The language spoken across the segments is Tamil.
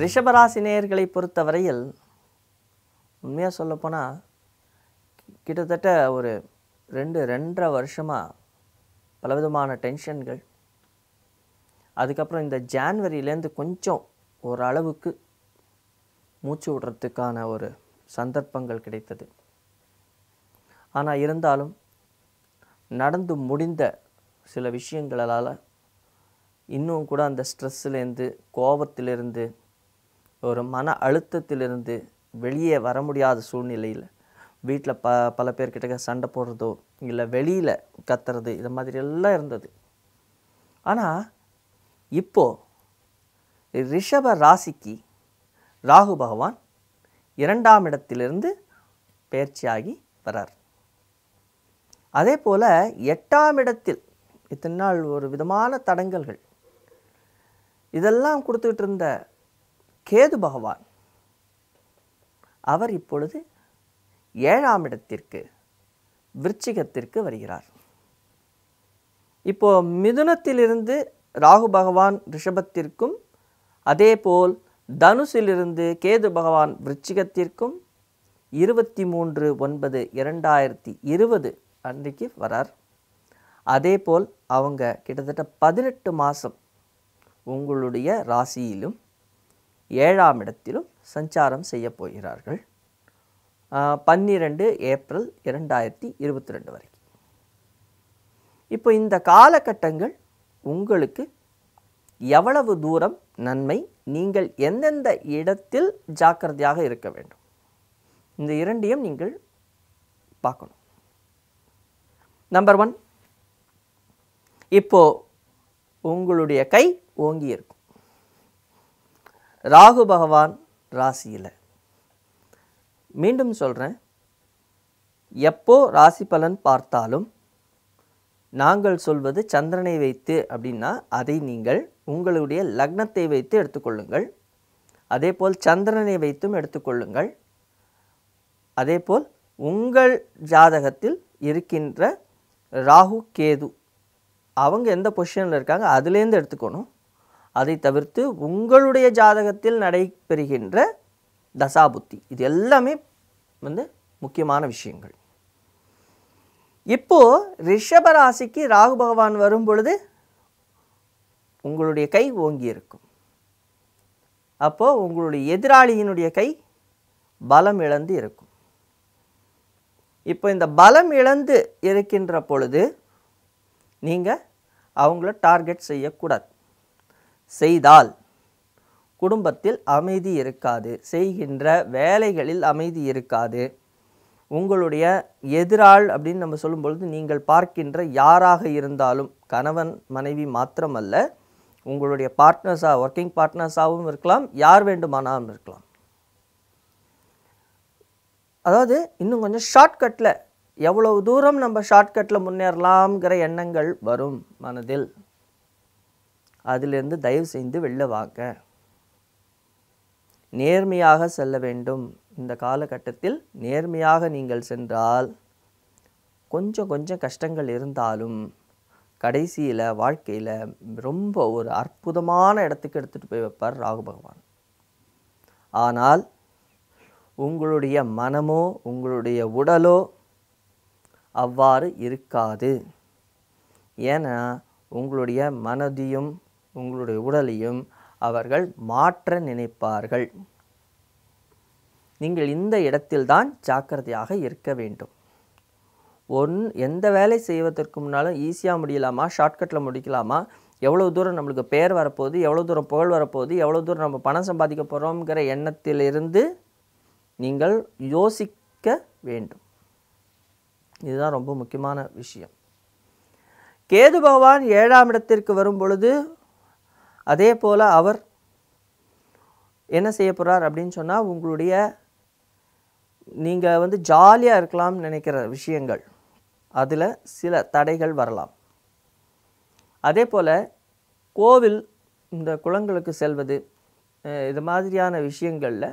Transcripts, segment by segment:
ரிஷபராசி நேயர்களை பொறுத்தவரையில் உண்மையாக சொல்லப்போனால் கிட்டத்தட்ட ஒரு ரெண்டு ரெண்டரை வருஷமாக பலவிதமான டென்ஷன்கள் அதுக்கப்புறம் இந்த ஜான்வரியிலேருந்து கொஞ்சம் ஓரளவுக்கு மூச்சு விடுறதுக்கான ஒரு சந்தர்ப்பங்கள் கிடைத்தது ஆனால் இருந்தாலும் நடந்து முடிந்த சில விஷயங்களால் இன்னும் கூட அந்த ஸ்ட்ரெஸ்ஸுலேருந்து கோபத்திலேருந்து ஒரு மன அழுத்தத்திலிருந்து வெளியே வர முடியாத சூழ்நிலையில் வீட்டில் ப பல பேர்கிட்ட சண்டை போடுறதோ இல்லை வெளியில் கத்துறது இது மாதிரி எல்லாம் இருந்தது ஆனால் இப்போது ரிஷப ராசிக்கு ராகு பகவான் இரண்டாம் இடத்திலிருந்து பயிற்சியாகி வரார் அதே போல் எட்டாம் இடத்தில் இத்தனை நாள் ஒரு விதமான தடங்கல்கள் இதெல்லாம் கொடுத்துக்கிட்டு இருந்த கேது பகவான் அவர் இப்பொழுது ஏழாம் இடத்திற்கு விருச்சிகத்திற்கு வருகிறார் இப்போ மிதுனத்திலிருந்து ராகு பகவான் ரிஷபத்திற்கும் அதேபோல் தனுசிலிருந்து கேது பகவான் விருச்சிகத்திற்கும் இருபத்தி மூன்று ஒன்பது இரண்டாயிரத்தி இருபது அன்றைக்கு வரார் அதே போல் அவங்க கிட்டத்தட்ட பதினெட்டு மாதம் உங்களுடைய ராசியிலும் ஏழாம் இடத்திலும் சஞ்சாரம் செய்யப்போகிறார்கள் பன்னிரண்டு பன்னிரெண்டு ஏப்ரல் இரண்டாயிரத்தி இருபத்தி ரெண்டு வரைக்கும் இப்போ இந்த காலகட்டங்கள் உங்களுக்கு எவ்வளவு தூரம் நன்மை நீங்கள் எந்தெந்த இடத்தில் ஜாக்கிரதையாக இருக்க வேண்டும் இந்த இரண்டையும் நீங்கள் பார்க்கணும் நம்பர் ஒன் இப்போது உங்களுடைய கை ஓங்கி இருக்கும் ராகு பகவான் ராசியில் மீண்டும் சொல்கிறேன் எப்போ ராசி பலன் பார்த்தாலும் நாங்கள் சொல்வது சந்திரனை வைத்து அப்படின்னா அதை நீங்கள் உங்களுடைய லக்னத்தை வைத்து எடுத்துக்கொள்ளுங்கள் அதே போல் சந்திரனை வைத்தும் எடுத்துக்கொள்ளுங்கள் அதே போல் உங்கள் ஜாதகத்தில் இருக்கின்ற ராகு கேது அவங்க எந்த பொசிஷனில் இருக்காங்க அதுலேருந்து எடுத்துக்கணும் அதை தவிர்த்து உங்களுடைய ஜாதகத்தில் நடைபெறுகின்ற தசாபுத்தி இது எல்லாமே வந்து முக்கியமான விஷயங்கள் இப்போது ரிஷபராசிக்கு ராகு பகவான் வரும் பொழுது உங்களுடைய கை ஓங்கி இருக்கும் அப்போது உங்களுடைய எதிராளியினுடைய கை பலம் இழந்து இருக்கும் இப்போ இந்த பலம் இழந்து இருக்கின்ற பொழுது நீங்கள் அவங்கள டார்கெட் செய்யக்கூடாது செய்தால் குடும்பத்தில் அமைதி இருக்காது செய்கின்ற வேலைகளில் அமைதி இருக்காது உங்களுடைய எதிராள் அப்படின்னு நம்ம சொல்லும்பொழுது நீங்கள் பார்க்கின்ற யாராக இருந்தாலும் கணவன் மனைவி மாத்திரமல்ல உங்களுடைய பார்ட்னர்ஸாக ஒர்க்கிங் பார்ட்னர்ஸாகவும் இருக்கலாம் யார் வேண்டுமானாலும் இருக்கலாம் அதாவது இன்னும் கொஞ்சம் ஷார்ட்கட்டில் எவ்வளவு தூரம் நம்ம ஷார்ட்கட்டில் முன்னேறலாம்ங்கிற எண்ணங்கள் வரும் மனதில் அதிலிருந்து தயவு செய்து வெளில வாங்க நேர்மையாக செல்ல வேண்டும் இந்த காலகட்டத்தில் நேர்மையாக நீங்கள் சென்றால் கொஞ்சம் கொஞ்சம் கஷ்டங்கள் இருந்தாலும் கடைசியில் வாழ்க்கையில் ரொம்ப ஒரு அற்புதமான இடத்துக்கு எடுத்துகிட்டு போய் வைப்பார் ராகு பகவான் ஆனால் உங்களுடைய மனமோ உங்களுடைய உடலோ அவ்வாறு இருக்காது ஏன்னா உங்களுடைய மனதியும் உங்களுடைய உடலையும் அவர்கள் மாற்ற நினைப்பார்கள் நீங்கள் இந்த இடத்தில்தான் ஜாக்கிரதையாக இருக்க வேண்டும் ஒன் எந்த வேலை செய்வதற்கு முன்னாலும் ஈஸியாக முடியலாமா ஷார்ட்கட்டில் முடிக்கலாமா எவ்வளோ தூரம் நம்மளுக்கு பேர் வரப்போகுது எவ்வளோ தூரம் புகழ் வரப்போகுது எவ்வளோ தூரம் நம்ம பணம் சம்பாதிக்க போகிறோங்கிற எண்ணத்திலிருந்து நீங்கள் யோசிக்க வேண்டும் இதுதான் ரொம்ப முக்கியமான விஷயம் கேது பகவான் ஏழாம் இடத்திற்கு வரும் பொழுது அதே போல் அவர் என்ன செய்ய போகிறார் அப்படின்னு சொன்னால் உங்களுடைய நீங்கள் வந்து ஜாலியாக இருக்கலாம்னு நினைக்கிற விஷயங்கள் அதில் சில தடைகள் வரலாம் அதே போல் கோவில் இந்த குளங்களுக்கு செல்வது இது மாதிரியான விஷயங்களில்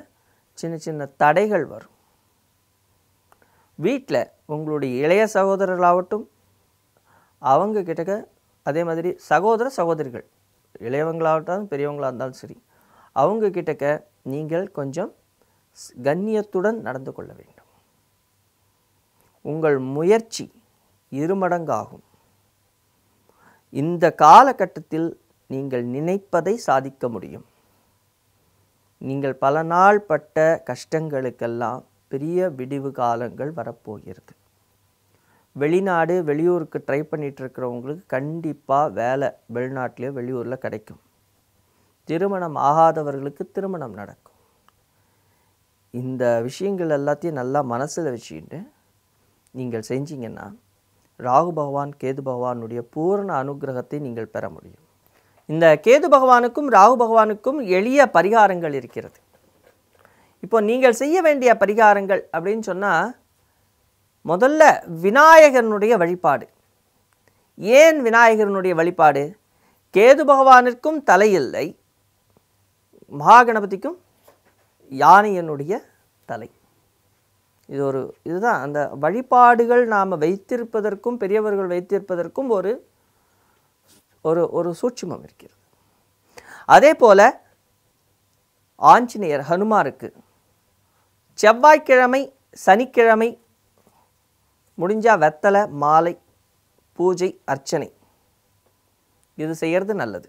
சின்ன சின்ன தடைகள் வரும் வீட்டில் உங்களுடைய இளைய சகோதரர்களாகட்டும் அவங்க கிட்டக்க அதே மாதிரி சகோதர சகோதரிகள் இளையவங்களாக இருந்தாலும் பெரியவங்களாக இருந்தாலும் சரி அவங்க கிட்டக்க நீங்கள் கொஞ்சம் கண்ணியத்துடன் நடந்து கொள்ள வேண்டும் உங்கள் முயற்சி இருமடங்காகும் இந்த காலகட்டத்தில் நீங்கள் நினைப்பதை சாதிக்க முடியும் நீங்கள் பல நாள் பட்ட கஷ்டங்களுக்கெல்லாம் பெரிய விடிவு காலங்கள் வரப்போகிறது வெளிநாடு வெளியூருக்கு ட்ரை இருக்கிறவங்களுக்கு கண்டிப்பாக வேலை வெளிநாட்டிலே வெளியூரில் கிடைக்கும் திருமணம் ஆகாதவர்களுக்கு திருமணம் நடக்கும் இந்த விஷயங்கள் எல்லாத்தையும் நல்லா மனசில் வச்சுக்கிட்டு நீங்கள் செஞ்சீங்கன்னா ராகு பகவான் கேது பகவானுடைய பூரண அனுகிரகத்தை நீங்கள் பெற முடியும் இந்த கேது பகவானுக்கும் ராகு பகவானுக்கும் எளிய பரிகாரங்கள் இருக்கிறது இப்போ நீங்கள் செய்ய வேண்டிய பரிகாரங்கள் அப்படின்னு சொன்னால் முதல்ல விநாயகனுடைய வழிபாடு ஏன் விநாயகனுடைய வழிபாடு கேது பகவானிற்கும் தலையில்லை மகாகணபதிக்கும் யானையனுடைய தலை இது ஒரு இதுதான் அந்த வழிபாடுகள் நாம் வைத்திருப்பதற்கும் பெரியவர்கள் வைத்திருப்பதற்கும் ஒரு ஒரு ஒரு சூட்சுமம் இருக்கிறது அதே போல் ஆஞ்சநேயர் ஹனுமாருக்கு செவ்வாய்க்கிழமை சனிக்கிழமை முடிஞ்சால் வெத்தலை மாலை பூஜை அர்ச்சனை இது செய்கிறது நல்லது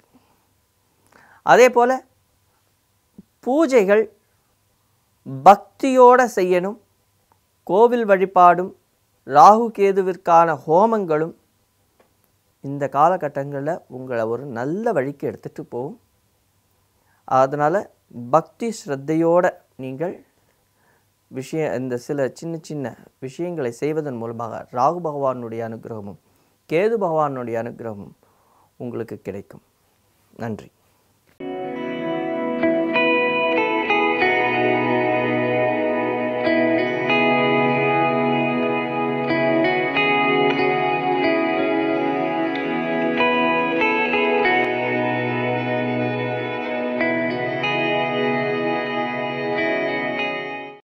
அதே போல் பூஜைகள் பக்தியோடு செய்யணும் கோவில் வழிபாடும் ராகு கேதுவிற்கான ஹோமங்களும் இந்த காலகட்டங்களில் உங்களை ஒரு நல்ல வழிக்கு எடுத்துகிட்டு போகும் அதனால் பக்தி ஸ்ரத்தையோடு நீங்கள் விஷய இந்த சில சின்ன சின்ன விஷயங்களை செய்வதன் மூலமாக ராகு பகவானுடைய அனுகிரகமும் கேது பகவானுடைய அனுகிரகமும் உங்களுக்கு கிடைக்கும் நன்றி